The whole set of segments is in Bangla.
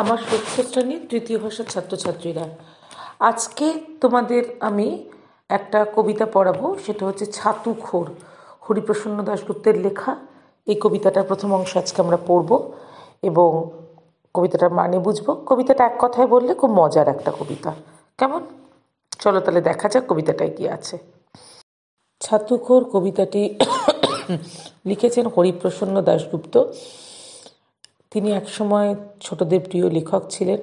আমার ষষ্ঠ শ্রেণীর তৃতীয় ভাষার ছাত্রছাত্রীরা আজকে তোমাদের আমি একটা কবিতা পড়াবো সেটা হচ্ছে ছাতু খোর হরিপ্রসন্ন দাশগুপ্তের লেখা এই কবিতাটার প্রথম অংশ আজকে আমরা পড়ব এবং কবিতাটার মানে বুঝবো কবিতাটা এক কথায় বললে খুব মজার একটা কবিতা কেমন চলো তাহলে দেখা যাক কবিতাটায় কি আছে ছাতুখোর কবিতাটি লিখেছেন হরিপ্রসন্ন দাশগুপ্ত তিনি একসময় ছোটদের প্রিয় লেখক ছিলেন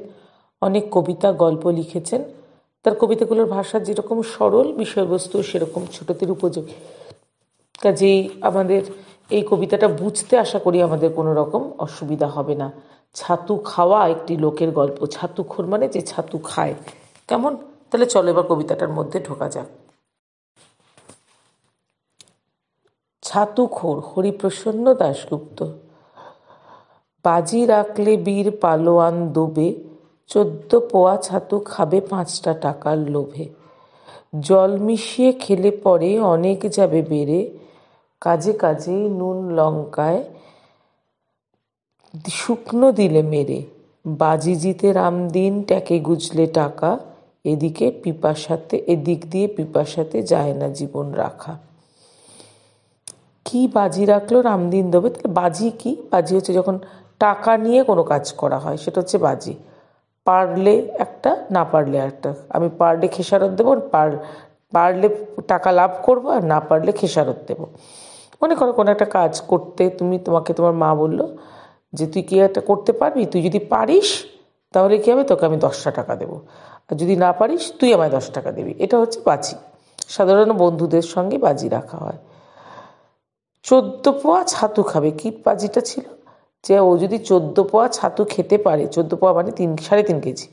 অনেক কবিতা গল্প লিখেছেন তার কবিতাগুলোর ভাষা যেরকম সরল বিষয়বস্তু সেরকম ছোটদের উপযোগী কাজেই আমাদের এই কবিতাটা বুঝতে আশা করি আমাদের কোনো রকম অসুবিধা হবে না ছাতু খাওয়া একটি লোকের গল্প ছাতুখোর মানে যে ছাতু খায় কেমন তাহলে চলো এবার কবিতাটার মধ্যে ঢোকা যাক ছাতুখোর হরিপ্রসন্ন দাশগুপ্ত বাজি রাখলে বীর পালোয়ান দুবে চোদ্দ পোয়া ছাতু খাবে পাঁচটা টাকার লোভে জল মিশিয়ে খেলে পরে অনেক যাবে বেড়ে কাজে কাজে নুন লঙ্কায় শুকনো দিলে মেরে বাজি জিতে রামদিন ট্যাকে গুজলে টাকা এদিকে পিপাসাতে এদিক দিয়ে পিপাসাতে যায় না জীবন রাখা কি বাজি রাখলো রামদিন দেবে তাহলে বাজি কি বাজি হচ্ছে যখন টাকা নিয়ে কোনো কাজ করা হয় সেটা হচ্ছে বাজি পারলে একটা না পারলে একটা আমি পারলে খেসারত দেবো পার পারলে টাকা লাভ করবো আর না পারলে খেসারত দেবো মনে করো কোনো একটা কাজ করতে তুমি তোমাকে তোমার মা বললো যে তুই কি একটা করতে পারবি তুই যদি পারিস তাহলে কী হবে তোকে আমি দশটা টাকা দেবো আর যদি না পারিস তুই আমায় দশ টাকা দিবি এটা হচ্ছে বাজি সাধারণ বন্ধুদের সঙ্গে বাজি রাখা হয় চোদ্দ পোয়া ছাতু খাবে কী বাজিটা ছিল যে ও যদি চোদ্দো পোয়া ছাতু খেতে পারে চোদ্দো পোয়া মানে তিন সাড়ে তিন কেজি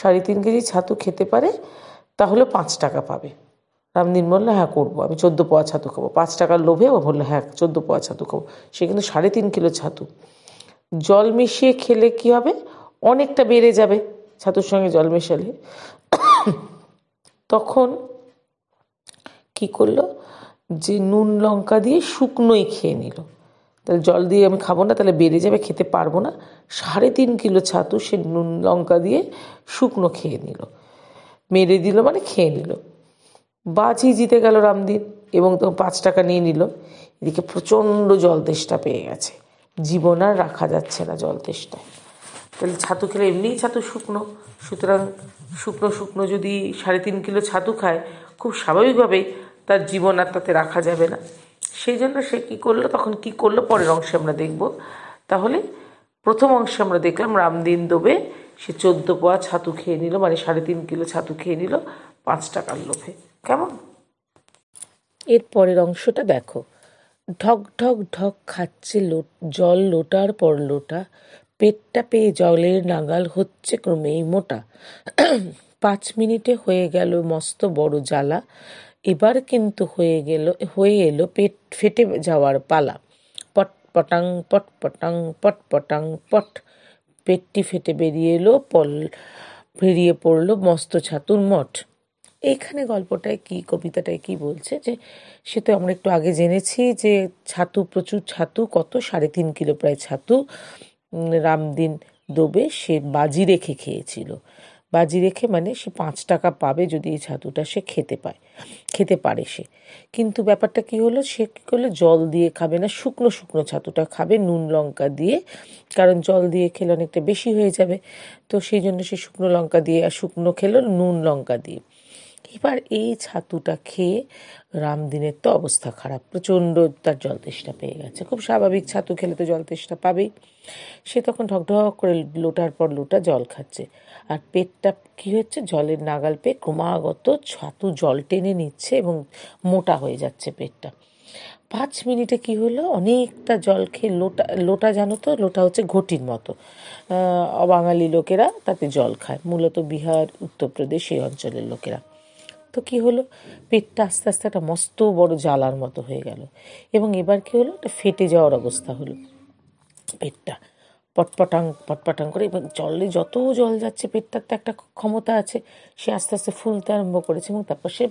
সাড়ে তিন কেজি ছাতু খেতে পারে তাহলে পাঁচ টাকা পাবে রামদিন বললো হ্যাঁ করবো আমি চোদ্দো পোয়া ছাতু খাবো পাঁচ টাকার লোভে ও বললো হ্যাঁ চোদ্দো পোয়া ছাতু খাবো সে কিন্তু সাড়ে তিন কিলো ছাতু জল মিশিয়ে খেলে কি হবে অনেকটা বেড়ে যাবে ছাতুর সঙ্গে জল মেশালে তখন কি করলো যে নুন লঙ্কা দিয়ে শুকনোই খেয়ে নিল তাহলে জল দিয়ে আমি খাবো না তাহলে বেড়ে যাবে খেতে পারবো না সাড়ে তিন কিলো ছাতু সে নুন লঙ্কা দিয়ে শুকনো খেয়ে নিল মেরে দিল মানে খেয়ে নিল বাজি জিতে গেল রামদিন এবং তো পাঁচ টাকা নিয়ে নিল এদিকে প্রচণ্ড জল তেষ্টা পেয়ে গেছে জীবন আর রাখা যাচ্ছে না জল তেষ্টায় তাহলে ছাতু খেলে এমনিই ছাতু শুকনো সুতরাং শুকনো শুকনো যদি সাড়ে তিন কিলো ছাতু খায় খুব স্বাভাবিকভাবেই তার জীবন আর তাতে রাখা যাবে না সেই জন্য সে কি করলো তখন কি করলো পরের অংশে আমরা দেখব তাহলে প্রথম অংশে আমরা দেখলাম রামদিন দোবে সে চোদ্দ পোয়া ছাতু খেয়ে নিল মানে সাড়ে তিন কিলো ছাতু খেয়ে নিল পাঁচ টাকার লোভে কেমন এর পরের অংশটা দেখো ঢক ঢক ঢক খাচ্ছে লো জল লোটার পর লোটা পেটটা পেয়ে জলের নাগাল হচ্ছে ক্রমেই মোটা পাঁচ মিনিটে হয়ে গেল মস্ত বড় জ্বালা এবার কিন্তু হয়ে গেল হয়ে এলো পেট ফেটে যাওয়ার পালা পট পটাং পট পটাং পট পটাং পট পেটটি ফেটে বেরিয়ে এলো পল ফেরিয়ে পড়লো মস্ত ছাতুর মঠ এইখানে গল্পটায় কি কবিতাটায় কি বলছে যে সে তো আমরা একটু আগে জেনেছি যে ছাতু প্রচুর ছাতু কত সাড়ে তিন কিলো প্রায় ছাতু রামদিন দোবে সে বাজি রেখে খেয়েছিল বাজি রেখে মানে সে পাঁচ টাকা পাবে যদি এই ছাতুটা সে খেতে পায় খেতে পারে সে কিন্তু ব্যাপারটা কি হলো সে কী করলো জল দিয়ে খাবে না শুকনো শুকনো ছাতুটা খাবে নুন লঙ্কা দিয়ে কারণ জল দিয়ে খেলে অনেকটা বেশি হয়ে যাবে তো সেই জন্য সে শুকনো লঙ্কা দিয়ে আর শুকনো খেলো নুন লঙ্কা দিয়ে এবার এই ছাতুটা খেয়ে রামদিনের তো অবস্থা খারাপ প্রচণ্ড তার জল তেষ্টা পেয়ে গেছে খুব স্বাভাবিক ছাতু খেলে তো জল তেষ্টা পাবেই সে তখন ঢকঢক করে লোটার পর লোটা জল খাচ্ছে আর পেটটা কি হচ্ছে জলের নাগাল পেয়ে ক্রমাগত ছাতু জল টেনে নিচ্ছে এবং মোটা হয়ে যাচ্ছে পেটটা পাঁচ মিনিটে কি হলো অনেকটা জল খেয়ে লোটা লোটা জানো তো লোটা হচ্ছে ঘটির মতো বাঙালি লোকেরা তাতে জল খায় মূলত বিহার উত্তরপ্রদেশ এই অঞ্চলের লোকেরা তো কি হলো পেটটা আস্তে আস্তে একটা মস্ত বড় জ্বালার মতো হয়ে গেল এবং এবার কি হলো একটা ফেটে যাওয়ার অবস্থা হলো পেটটা পটপটাং পটপটাং করে এবং জলে যত জল যাচ্ছে পেটটার তো একটা ক্ষমতা আছে সে আস্তে আস্তে ফুলতে আরম্ভ করেছে এবং তারপর সে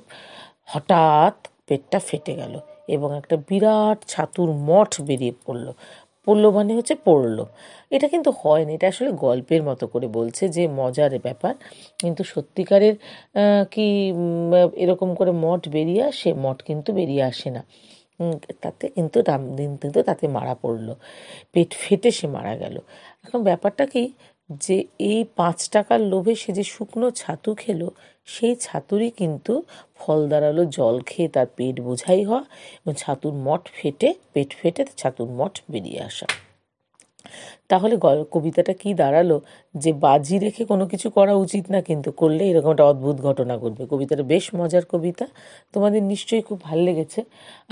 হঠাৎ পেটটা ফেটে গেল এবং একটা বিরাট ছাতুর মঠ বেরিয়ে পড়লো পড়ল মানে হচ্ছে পড়ল এটা কিন্তু হয় না এটা আসলে গল্পের মতো করে বলছে যে মজার ব্যাপার কিন্তু সত্যিকারের কি এরকম করে মঠ বেরিয়ে আসে মঠ কিন্তু বেরিয়ে আসে না তাতে কিন্তু কিন্তু তাতে মারা পড়লো পেট ফেটে সে মারা গেল এখন ব্যাপারটা কি যে এই পাঁচ টাকার লোভে সে যে শুকনো ছাতু খেলো সেই ছাতুরই কিন্তু ফল দাঁড়ালো জল খেয়ে তার পেট বোঝাই হওয়া এবং ছাতুর মঠ ফেটে পেট ফেটে ছাতুর মঠ বেরিয়ে আসা তাহলে গল কবিতাটা কি দাঁড়ালো যে বাজি রেখে কোনো কিছু করা উচিত না কিন্তু করলে এরকম একটা অদ্ভুত ঘটনা ঘটবে কবিতাটা বেশ মজার কবিতা তোমাদের নিশ্চয়ই খুব ভাল লেগেছে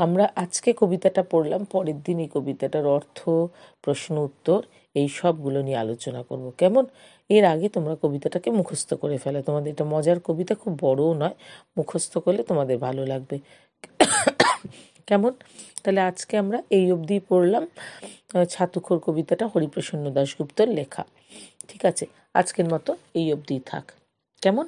আমরা আজকে কবিতাটা পড়লাম পরের দিন এই কবিতাটার অর্থ প্রশ্ন উত্তর এই সবগুলো নিয়ে আলোচনা করব কেমন এর আগে তোমরা কবিতাটাকে মুখস্থ করে ফেলে তোমাদের এটা মজার কবিতা খুব বড়ও নয় মুখস্থ করলে তোমাদের ভালো লাগবে কেমন তাহলে আজকে আমরা এই অবধি পড়লাম ছাতুখোর কবিতাটা হরিপ্রসন্ন দাশগুপ্তর লেখা ঠিক আছে আজকের মতো এই অবধি থাক কেমন